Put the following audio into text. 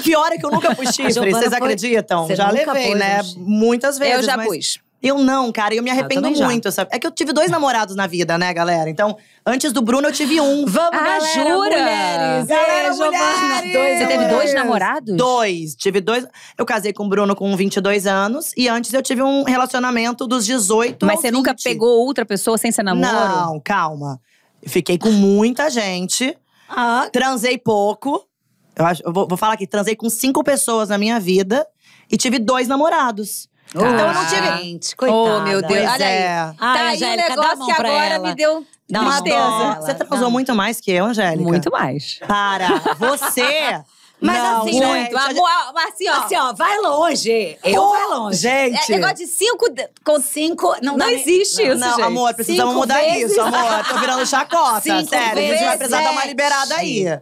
Pior é que eu nunca pus chifre, vocês acreditam? Você já levei, pôs, né? Gente. Muitas vezes. Eu já mas... pus. Eu não, cara, eu me ah, arrependo eu muito, sabe? É que eu tive dois namorados na vida, né, galera? Então, antes do Bruno, eu tive um. Vamos, ah, galera, jura? Mulheres, galera, é, mulheres. Dois, Você teve dois namorados? Dois, tive dois. Eu casei com o Bruno com 22 anos. E antes eu tive um relacionamento dos 18 Mas você 20. nunca pegou outra pessoa sem ser namoro? Não, calma. Fiquei com muita gente. Ah. Transei pouco. Eu, acho, eu vou, vou falar aqui, transei com cinco pessoas na minha vida e tive dois namorados. Então eu não ah. tive. Gente, coitada. Oh, meu Deus. Olha aí. É. Tá Ai, aí Angélica, negócio que agora ela. me deu dá tristeza. Você transou muito mais que eu, Angélica? Muito mais. Para. Você. Mas não, assim, muito. assim, ó. Assim, ó, vai longe. Eu vai longe. Gente. É negócio de cinco com cinco. Não, não existe não, isso. Não, gente. amor, precisamos cinco mudar vezes. isso, amor. Tô virando chacota. Cinco sério, vezes. a gente vai precisar dar uma liberada aí.